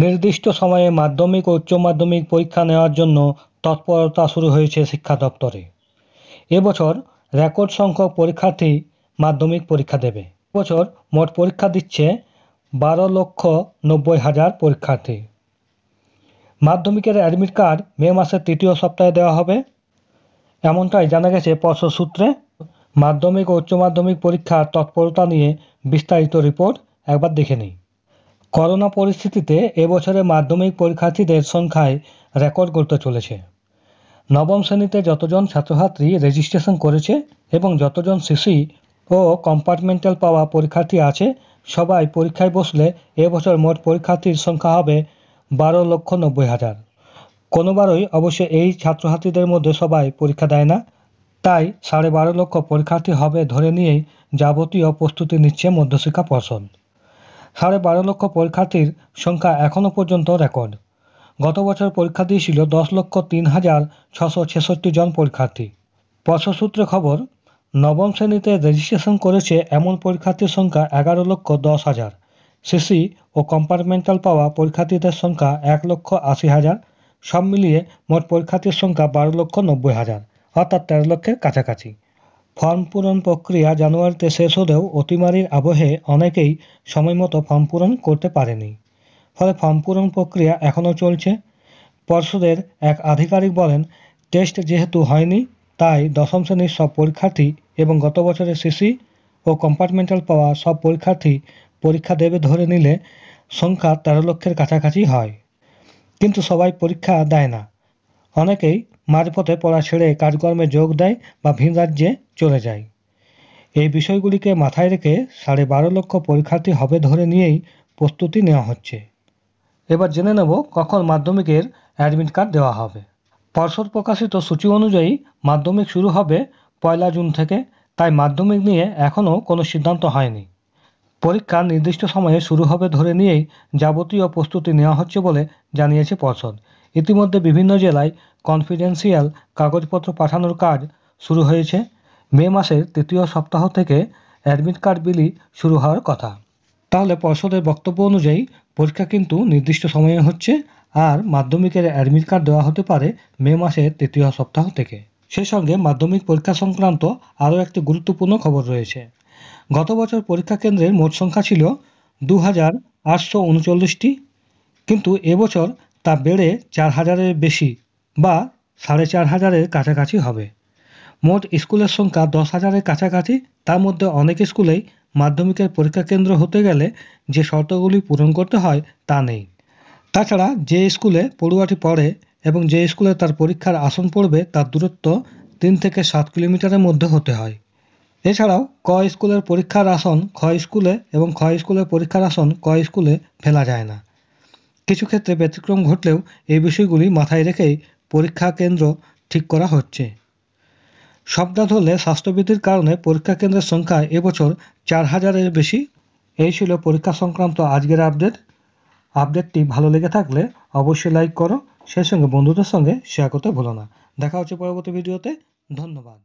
নির্দিষ্ট সময়ে মাধ্যমিক ও উচ্চ মাধ্যমিক পরীক্ষা নেওয়ার জন্য তৎপরতা শুরু হয়েছে শিক্ষা দপ্তরে এবছর রেকর্ড সংখ্যক পরীক্ষার্থী মাধ্যমিক পরীক্ষা দেবে বছর মোট পরীক্ষা দিচ্ছে বারো লক্ষ নব্বই হাজার পরীক্ষার্থী মাধ্যমিকের অ্যাডমিট কার্ড মে মাসের তৃতীয় সপ্তাহে দেওয়া হবে এমনটাই জানা গেছে পর্ষদ সূত্রে মাধ্যমিক ও উচ্চ মাধ্যমিক পরীক্ষার তৎপরতা নিয়ে বিস্তারিত রিপোর্ট একবার দেখে নিই করোনা পরিস্থিতিতে এবছরে মাধ্যমিক পরীক্ষার্থীদের সংখ্যায় রেকর্ড গড়তে চলেছে নবম শ্রেণীতে যতজন ছাত্রছাত্রী রেজিস্ট্রেশন করেছে এবং যতজন সিসি ও কম্পার্টমেন্টাল পাওয়া পরীক্ষার্থী আছে সবাই পরীক্ষায় বসলে এবছর মোট পরীক্ষার্থীর সংখ্যা হবে বারো লক্ষ নব্বই হাজার কোনোবারই অবশ্য এই ছাত্রছাত্রীদের মধ্যে সবাই পরীক্ষা দেয় না তাই সাড়ে বারো লক্ষ পরীক্ষার্থী হবে ধরে নিয়েই যাবতীয় প্রস্তুতি নিচ্ছে মধ্যশিক্ষা পর্ষদ সাড়ে বারো লক্ষ পরীক্ষার্থীর সংখ্যা এখনও পর্যন্ত রেকর্ড গত বছর পরীক্ষা দিয়েছিল দশ লক্ষ তিন হাজার ছশো ছেষট্টি জন পরীক্ষার্থী পর্ষসূত্রে খবর নবম শ্রেণীতে রেজিস্ট্রেশন করেছে এমন পরীক্ষার্থীর সংখ্যা এগারো লক্ষ দশ হাজার সিসি ও কম্পার্টমেন্টাল পাওয়া পরীক্ষার্থীদের সংখ্যা এক লক্ষ আশি হাজার সব মিলিয়ে মোট পরীক্ষার্থীর সংখ্যা বারো লক্ষ নব্বই হাজার অর্থাৎ তেরো লক্ষের কাছাকাছি ফর্ম পূরণ প্রক্রিয়া জানুয়ারিতে শেষ হলেও অতিমারির আবহে অনেকেই সময়মতো ফর্ম পূরণ করতে পারেনি ফলে ফর্ম পূরণ প্রক্রিয়া এখনও চলছে পর্ষদের এক আধিকারিক বলেন টেস্ট যেহেতু হয়নি তাই দশম শ্রেণীর সব পরীক্ষার্থী এবং গত বছরের সিসি ও কম্পার্টমেন্টাল পাওয়া সব পরীক্ষার্থী পরীক্ষা দেবে ধরে নিলে সংখ্যা তেরো লক্ষের কাছাকাছি হয় কিন্তু সবাই পরীক্ষা দেয় না অনেকেই মারফতে পড়া ছেড়ে কাজকর্মে যোগ দেয় বা ভিন রাজ্যে চলে যায় এই বিষয়গুলিকে মাথায় রেখে সাড়ে বারো লক্ষ পরীক্ষার্থী হবে ধরে নিয়েই প্রস্তুতি নেওয়া হচ্ছে এবার জেনে নেব কখন মাধ্যমিকের অ্যাডমিট কার্ড দেওয়া হবে পর্ষদ প্রকাশিত সূচি অনুযায়ী মাধ্যমিক শুরু হবে পয়লা জুন থেকে তাই মাধ্যমিক নিয়ে এখনও কোনো সিদ্ধান্ত হয়নি পরীক্ষা নির্দিষ্ট সময়ে শুরু হবে ধরে নিয়েই যাবতীয় প্রস্তুতি নেওয়া হচ্ছে বলে জানিয়েছে পর্ষদ ইতিমধ্যে বিভিন্ন জেলায় কনফিডেন্সিয়াল কাগজপত্র পাঠানোর কাজ শুরু হয়েছে মে মাসের তৃতীয় সপ্তাহ থেকে অ্যাডমিট কার্ড বিলি শুরু হওয়ার কথা তাহলে পর্ষদের বক্তব্য অনুযায়ী পরীক্ষা কিন্তু নির্দিষ্ট সময়ে হচ্ছে আর মাধ্যমিকের অ্যাডমিট কার্ড দেওয়া হতে পারে মে মাসের তৃতীয় সপ্তাহ থেকে সেই সঙ্গে মাধ্যমিক পরীক্ষা সংক্রান্ত আরও একটি গুরুত্বপূর্ণ খবর রয়েছে গত বছর পরীক্ষা কেন্দ্রের মোট সংখ্যা ছিল দু হাজার আটশো উনচল্লিশটি কিন্তু এবছর তা বেড়ে চার হাজারের বেশি বা সাড়ে চার হাজারের কাছাকাছি হবে মোট স্কুলের সংখ্যা দশ হাজারের কাছাকাছি তার মধ্যে অনেক স্কুলেই মাধ্যমিকের পরীক্ষা কেন্দ্র হতে গেলে যে শর্তগুলি পূরণ করতে হয় তা নেই তাছাড়া যে স্কুলে পড়ুয়াটি পড়ে এবং যে স্কুলে তার পরীক্ষার আসন পড়বে তার দূরত্ব তিন থেকে সাত কিলোমিটারের মধ্যে হতে হয় এছাড়াও ক স্কুলের পরীক্ষার আসন খ স্কুলে এবং খ স্কুলের পরীক্ষার আসন ক স্কুলে ফেলা যায় না কিছু ক্ষেত্রে ব্যতিক্রম ঘটলেও এই বিষয়গুলি মাথায় রেখেই পরীক্ষা কেন্দ্র ঠিক করা হচ্ছে সবটা ধরলে স্বাস্থ্যবিধির কারণে পরীক্ষা কেন্দ্রের সংখ্যা এবছর চার হাজারের বেশি এই ছিল পরীক্ষা সংক্রান্ত আজকের আপডেট আপডেটটি ভালো লেগে থাকলে অবশ্যই লাইক করো সেই সঙ্গে বন্ধুদের সঙ্গে শেয়ার করতে ভুলো না দেখা হচ্ছে পরবর্তী ভিডিওতে ধন্যবাদ